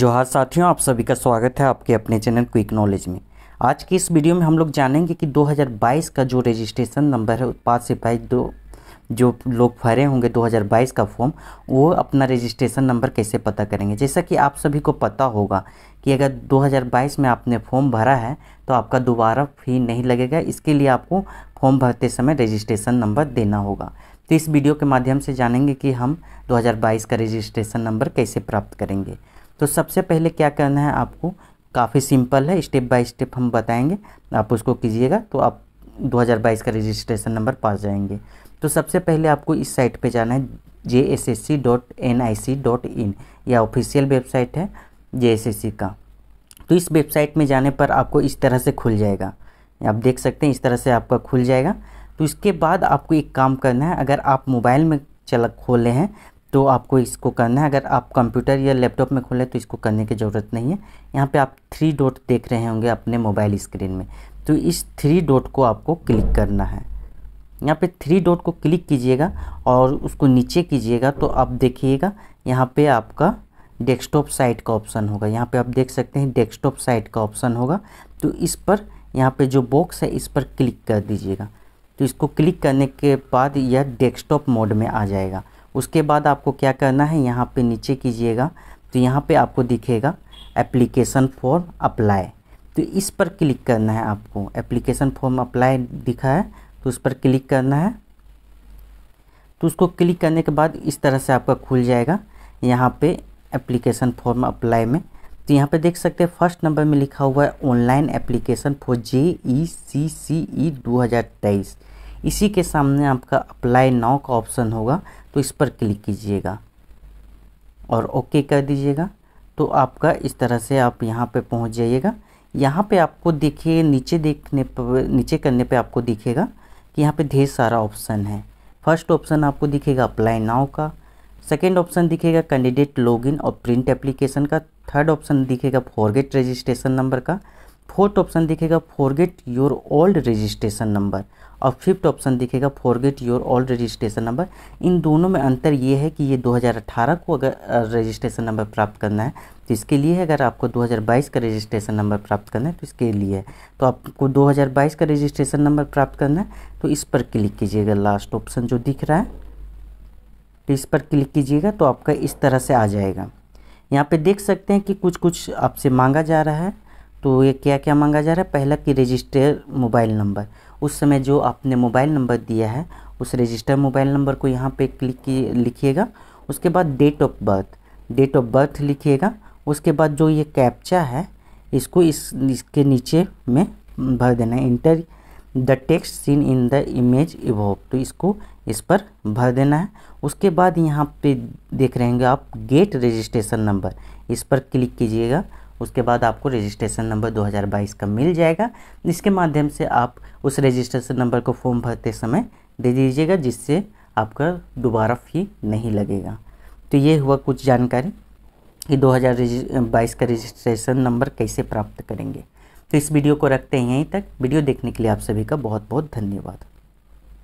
जोहार साथियों आप सभी का स्वागत है आपके अपने चैनल क्विक नॉलेज में आज की इस वीडियो में हम लोग जानेंगे कि 2022 का जो रजिस्ट्रेशन नंबर है पाँच सिपाही दो जो लोग भरे होंगे 2022 का फॉर्म वो अपना रजिस्ट्रेशन नंबर कैसे पता करेंगे जैसा कि आप सभी को पता होगा कि अगर 2022 में आपने फॉर्म भरा है तो आपका दोबारा फी नहीं लगेगा इसके लिए आपको फॉर्म भरते समय रजिस्ट्रेशन नंबर देना होगा तो इस वीडियो के माध्यम से जानेंगे कि हम 2022 का रजिस्ट्रेशन नंबर कैसे प्राप्त करेंगे तो सबसे पहले क्या करना है आपको काफ़ी सिंपल है स्टेप बाय स्टेप हम बताएंगे आप उसको कीजिएगा तो आप 2022 का रजिस्ट्रेशन नंबर पास जाएंगे तो सबसे पहले आपको इस साइट पे जाना है J S S C dot N I C dot in यह ऑफिशियल वेबसाइट है जे एस एस सी का तो इस वेबसाइट में जाने पर आपको इस तरह से खुल जाएगा आप देख सकते हैं इस तरह से आपका खुल जाएगा तो इसके बाद आपको एक काम करना है अगर आप मोबाइल में चला खोले हैं तो आपको इसको करना है अगर आप कंप्यूटर या लैपटॉप में खोलें तो इसको करने की ज़रूरत नहीं है यहाँ पे आप थ्री डॉट देख रहे होंगे अपने मोबाइल स्क्रीन में तो इस थ्री डॉट को आपको क्लिक करना है यहाँ पे थ्री डॉट को क्लिक कीजिएगा और उसको नीचे कीजिएगा तो आप देखिएगा यहाँ पे आपका डेस्कटॉप साइट का ऑप्शन होगा यहाँ पे आप देख सकते हैं डेस्कटॉप साइट का ऑप्शन होगा तो इस पर यहाँ पे जो बॉक्स है इस पर क्लिक कर दीजिएगा तो इसको क्लिक करने के बाद यह डेस्कटॉप मोड में आ जाएगा उसके बाद आपको क्या करना है यहाँ पे नीचे कीजिएगा तो यहाँ पे आपको दिखेगा एप्लीकेशन फॉर्म अप्लाई तो इस पर क्लिक करना है आपको एप्लीकेशन फॉर्म अप्लाई दिखा है तो उस पर क्लिक करना है तो उसको क्लिक करने के बाद इस तरह से आपका खुल जाएगा यहाँ पे एप्लीकेशन फॉर्म अप्लाई में तो यहाँ पे देख सकते हैं फर्स्ट नंबर में लिखा हुआ है online application for J E C C E दो हज़ार तेईस इसी के सामने आपका अप्लाई नाव का ऑप्शन होगा तो इस पर क्लिक कीजिएगा और ओके कर दीजिएगा तो आपका इस तरह से आप यहाँ पे पहुँच जाइएगा यहाँ पे आपको देखिए नीचे देखने पर नीचे करने पे आपको दिखेगा कि यहाँ पे ढेर सारा ऑप्शन है फर्स्ट ऑप्शन आपको दिखेगा अप्लाई नाव का सेकेंड ऑप्शन दिखेगा कैंडिडेट लॉगिन और प्रिंट एप्लीकेशन का थर्ड ऑप्शन दिखेगा फॉरगेट रजिस्ट्रेशन नंबर का फोर्थ ऑप्शन दिखेगा forget your old registration number और फिफ्थ ऑप्शन दिखेगा forget your old registration number इन दोनों में अंतर ये है कि ये 2018 को अगर रजिस्ट्रेशन नंबर प्राप्त करना है तो इसके लिए है अगर आपको 2022 का रजिस्ट्रेशन नंबर प्राप्त करना है तो इसके लिए है तो आपको 2022 का रजिस्ट्रेशन नंबर प्राप्त करना है तो इस पर क्लिक कीजिएगा लास्ट ऑप्शन जो दिख रहा है तो इस पर क्लिक कीजिएगा तो आपका इस तरह से आ जाएगा यहाँ पर देख सकते हैं कि कुछ कुछ आपसे मांगा जा रहा है तो ये क्या क्या मांगा जा रहा है पहला कि रजिस्टर मोबाइल नंबर उस समय जो आपने मोबाइल नंबर दिया है उस रजिस्टर मोबाइल नंबर को यहाँ पे क्लिक लिखिएगा उसके बाद date of birth date of birth लिखिएगा उसके बाद जो ये कैप्चा है इसको इस इसके नीचे में भर देना है enter the text seen in the image इवोव तो इसको इस पर भर देना है उसके बाद यहाँ पे देख रहेंगे आप गेट रजिस्ट्रेशन नंबर इस पर क्लिक कीजिएगा उसके बाद आपको रजिस्ट्रेशन नंबर 2022 का मिल जाएगा इसके माध्यम से आप उस रजिस्ट्रेशन नंबर को फॉर्म भरते समय दे दीजिएगा जिससे आपका दोबारा फ़ी नहीं लगेगा तो ये हुआ कुछ जानकारी कि 2022 का रजिस्ट्रेशन नंबर कैसे प्राप्त करेंगे तो इस वीडियो को रखते हैं यहीं तक वीडियो देखने के लिए आप सभी का बहुत बहुत धन्यवाद